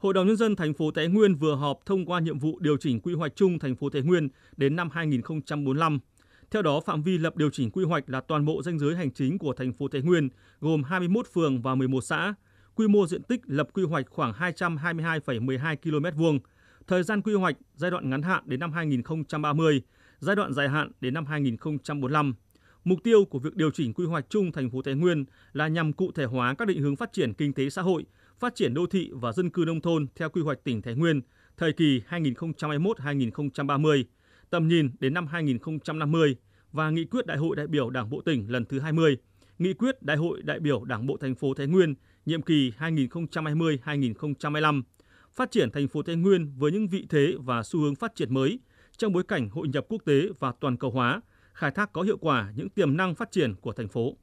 Hội đồng nhân dân thành phố Thái Nguyên vừa họp thông qua nhiệm vụ điều chỉnh quy hoạch chung thành phố Thái Nguyên đến năm 2045. Theo đó, phạm vi lập điều chỉnh quy hoạch là toàn bộ danh giới hành chính của thành phố Thái Nguyên, gồm 21 phường và 11 xã. Quy mô diện tích lập quy hoạch khoảng 222,12 km vuông. Thời gian quy hoạch giai đoạn ngắn hạn đến năm 2030, giai đoạn dài hạn đến năm 2045. Mục tiêu của việc điều chỉnh quy hoạch chung thành phố Thái Nguyên là nhằm cụ thể hóa các định hướng phát triển kinh tế xã hội, phát triển đô thị và dân cư nông thôn theo quy hoạch tỉnh Thái Nguyên thời kỳ 2021-2030, tầm nhìn đến năm 2050 và nghị quyết Đại hội đại biểu Đảng bộ tỉnh lần thứ 20, nghị quyết Đại hội đại biểu Đảng bộ thành phố Thái Nguyên nhiệm kỳ 2020-2025, phát triển thành phố Thái Nguyên với những vị thế và xu hướng phát triển mới trong bối cảnh hội nhập quốc tế và toàn cầu hóa, khai thác có hiệu quả những tiềm năng phát triển của thành phố.